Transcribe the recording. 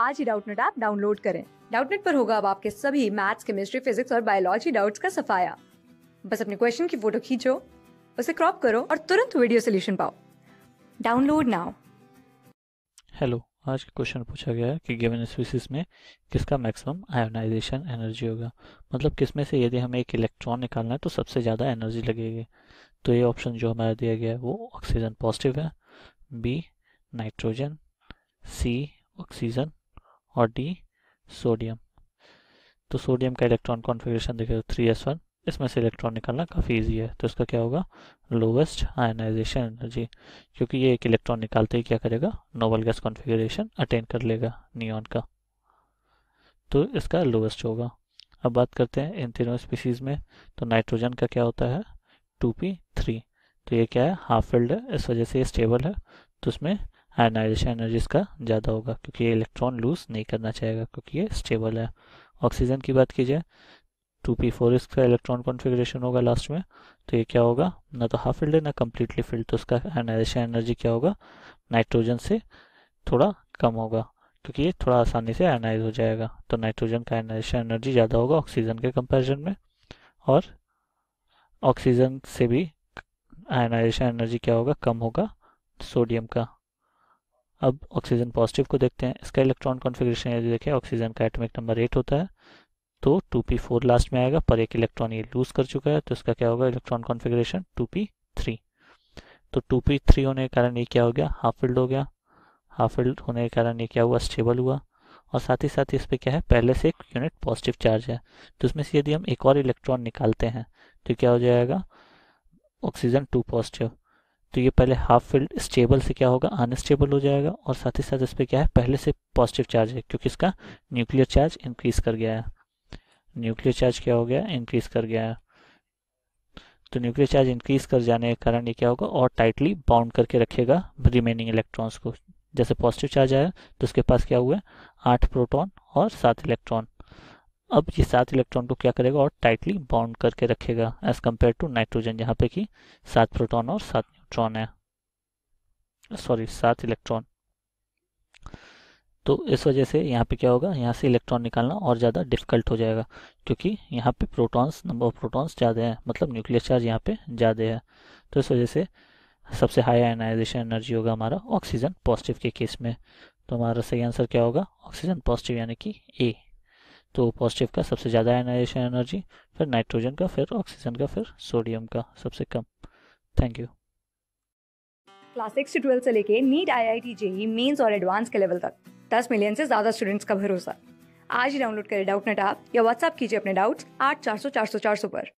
आज ही Doubtnut app download करें डाउटनेट पर होगा अब आपके सभी मैथ्स केमिस्ट्री फिजिक्स और बायोलॉजी डाउट्स का सफाया बस अपने क्वेश्चन की फोटो खींचो उसे क्रॉप करो और तुरंत वीडियो सोल्यूशन पाओ डाउनलोड नाउ हेलो आज का क्वेश्चन पूछा गया है कि गिवन स्पीसीज में किसका मैक्सिमम आयोनाइजेशन एनर्जी होगा मतलब किस में से यदि हमें एक इलेक्ट्रॉन निकालना है तो सबसे ज़्यादा एनर्जी लगेगी तो ये ऑप्शन जो हमारा दिया गया है वो ऑक्सीजन पॉजिटिव है बी नाइट्रोजन सी ऑक्सीजन और डी सोडियम तो सोडियम का इलेक्ट्रॉन कॉन्फ़िगरेशन देखें तो थ्री एस वन इसमें से इलेक्ट्रॉन निकालना काफ़ी इजी है तो इसका क्या होगा लोवेस्ट आयनाइजेशन एनर्जी क्योंकि ये एक इलेक्ट्रॉन निकालते ही क्या करेगा नोबल गैस कॉन्फ़िगरेशन अटेन कर लेगा नियॉन का तो इसका लोवेस्ट होगा अब बात करते हैं इन तीनों स्पीसीज़ में तो नाइट्रोजन का क्या होता है टू पी थ्री तो ये क्या है हाफ फील्ड है इस वजह से ये स्टेबल है तो इसमें आयनाइजेशन एनर्जी इसका ज़्यादा होगा क्योंकि ये इलेक्ट्रॉन लूज नहीं करना चाहेगा क्योंकि ये स्टेबल है ऑक्सीजन की बात की जाए टू पी फोर इसका इलेक्ट्रॉन कॉन्फ़िगरेशन होगा लास्ट में तो ये क्या होगा ना तो हाफ फिल्ड है ना कम्प्लीटली फिल्ड तो उसका आयनाइजेशन एनर्जी क्या होगा नाइट्रोजन से थोड़ा कम होगा क्योंकि ये थोड़ा आसानी से आयनाइज हो जाएगा तो नाइट्रोजन का आयनाइजेशन एनर्जी ज़्यादा होगा ऑक्सीजन के कंपेरिजन में और ऑक्सीजन से भी आयनाइजेशन एनर्जी क्या होगा कम होगा सोडियम का अब ऑक्सीजन पॉजिटिव को देखते हैं इसका इलेक्ट्रॉन कॉन्फ़िगरेशन यदि देखें ऑक्सीजन का एटमिक नंबर एट होता है तो टू पी फोर लास्ट में आएगा पर एक इलेक्ट्रॉन ये लूज कर चुका है तो इसका क्या होगा electron configuration two P three तो टू पी थ्री होने के कारण ये क्या हो गया हाफ फील्ड हो गया हाफ फील्ड होने के कारण ये क्या हुआ स्टेबल हुआ और साथ ही साथ इस पर क्या है पहले से एक यूनिट पॉजिटिव चार्ज है तो इसमें से यदि हम एक और इलेक्ट्रॉन निकालते हैं तो क्या हो जाएगा ऑक्सीजन टू पॉजिटिव तो ये पहले हाफ फील्ड स्टेबल से क्या होगा अनस्टेबल हो जाएगा और साथ ही साथ इस पर क्या है पहले से पॉजिटिव चार्ज है क्योंकि इसका न्यूक्लियर चार्ज इंक्रीज कर गया है न्यूक्लियर चार्ज क्या हो गया इंक्रीज कर गया है तो न्यूक्लियर चार्ज इंक्रीज कर जाने के कारण ये क्या होगा और टाइटली बाउंड करके रखेगा रिमेनिंग इलेक्ट्रॉन्स को जैसे पॉजिटिव चार्ज आया तो उसके पास क्या हुआ आठ प्रोटॉन और सात इलेक्ट्रॉन अब ये सात इलेक्ट्रॉन को क्या करेगा और टाइटली बाउंड करके रखेगा एज कम्पेयर टू नाइट्रोजन यहाँ पे कि सात प्रोटॉन और सात न्यूट्रॉन है सॉरी सात इलेक्ट्रॉन तो इस वजह से यहाँ पे क्या होगा यहाँ से इलेक्ट्रॉन निकालना और ज़्यादा डिफिकल्ट हो जाएगा क्योंकि यहाँ पे प्रोटॉन्स नंबर ऑफ प्रोटॉन्स ज़्यादा है मतलब न्यूक्लियर चार्ज यहाँ पे ज़्यादा है तो इस वजह से सबसे हाई आयनाइजेशन एनर्जी होगा हमारा ऑक्सीजन पॉजिटिव के केस में तो हमारा सही आंसर क्या होगा ऑक्सीजन पॉजिटिव यानी कि ए तो पॉजिटिव का सबसे ज़्यादा आयनाइजेशन एनर्जी फिर नाइट्रोजन का फिर ऑक्सीजन का फिर सोडियम का सबसे कम thank you class six to twelfth से लेके NEET I I T JEE mains और एडवांस के लेवल तक दस मिलियन से ज़्यादा स्टूडेंट्स का भरोसा आज ही डाउनलोड करें डाउट नेट आप या व्हाट्सअप कीजिए अपने डाउट्स आठ चार सौ चार सौ चार सौ पर